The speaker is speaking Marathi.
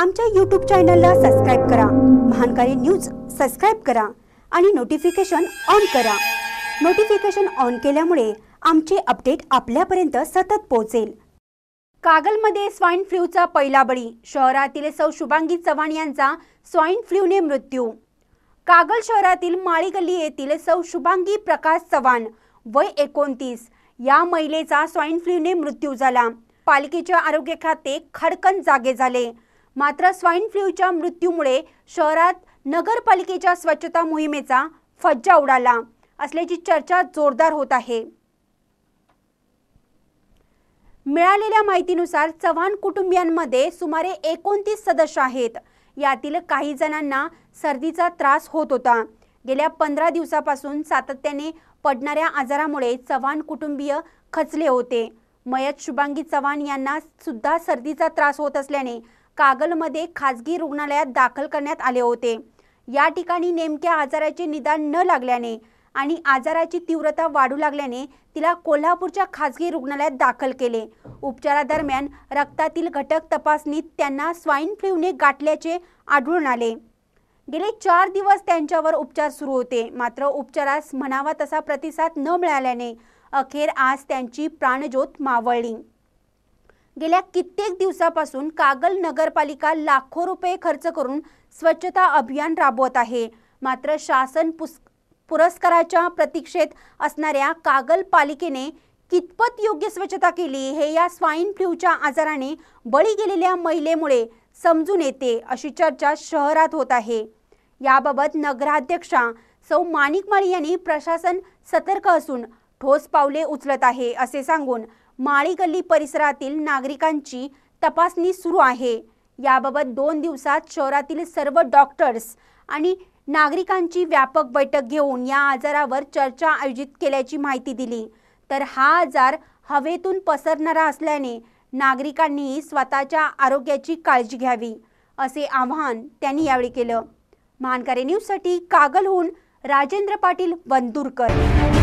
आमच्या यूट्यूब चॅनलला सबस्क्राईब करा महानकारी न्यूज सबस्क्राईब करा आणि नोटिफिकेशन ऑन करा नोटिफिकेशन ऑन केल्यामुळे आमचे अपडेट आपल्यापर्यंत सतत पोहोचेल कागलमध्ये स्वाईन फ्लूचा पहिला बळी शहरातील सौ शुभांगी चव्हाण यांचा स्वाईन फ्लूने मृत्यू कागल शहरातील माळीगल्ली येथील सौ शुभांगी प्रकाश चव्हाण वय एकोणतीस या महिलेचा स्वाईन फ्लूने मृत्यू झाला पालिकेच्या आरोग्य खाते खडकन जागे झाले मात्र स्वाईन फ्लूच्या मृत्यूमुळे शहरात नगरपालिकेच्या स्वच्छता मोहिमेचा फज्जा उडाला असल्याची चर्चा जोरदार होत आहे मिळालेल्या माहितीनुसार चव्हाण कुटुंबियांमध्ये सुमारे एकोणतीस सदस्य आहेत यातील काही जणांना सर्दीचा त्रास होत होता गेल्या पंधरा दिवसापासून सातत्याने पडणाऱ्या आजारामुळे चव्हाण कुटुंबीय खचले होते मयत शुभांगी चव्हाण यांना सुद्धा सर्दीचा त्रास होत असल्याने कागलमध्ये खाजगी रुग्णालयात दाखल करण्यात आले होते या ठिकाणी नेमक्या आजाराचे निदान न लागल्याने आणि आजाराची तीव्रता वाढू लागल्याने तिला कोल्हापूरच्या खाजगी रुग्णालयात दाखल केले उपचारादरम्यान रक्तातील घटक तपासणीत त्यांना स्वाईन फ्लूने गाठल्याचे आढळून आले गेले चार दिवस त्यांच्यावर उपचार सुरू होते मात्र उपचारास म्हणावा तसा प्रतिसाद न मिळाल्याने अखेर आज त्यांची प्राणज्योत मावळली गेल्या कित्येक दिवसापासून कागल नगरपालिका लाखो रुपये खर्च करून स्वच्छता अभियान राबवत आहे मात्र शासन पुस पुरस्काराच्या प्रतीक्षेत असणाऱ्या कागल पालिकेने कितपत योग्य स्वच्छता केली हे या स्वाईन फ्लूच्या आजाराने बळी गेलेल्या महिलेमुळे समजून येते अशी चर्चा शहरात होत आहे याबाबत नगराध्यक्षा सौ मानिक माळी यांनी प्रशासन सतर्क असून ठोस पावले उचलत आहे असे सांगून माळीगल्ली परिसरातील नागरिकांची तपासणी सुरू आहे याबाबत दोन दिवसात शहरातील सर्व डॉक्टर्स आणि नागरिकांची व्यापक बैठक घेऊन या आजारावर चर्चा आयोजित केल्याची माहिती दिली तर हा आजार हवेतून पसरणारा असल्याने नागरिकांनीही स्वतःच्या आरोग्याची काळजी घ्यावी असे आवाहन त्यांनी यावेळी केलं महानकारी न्यूजसाठी कागलहून राजेंद्र पाटील बंदूरकर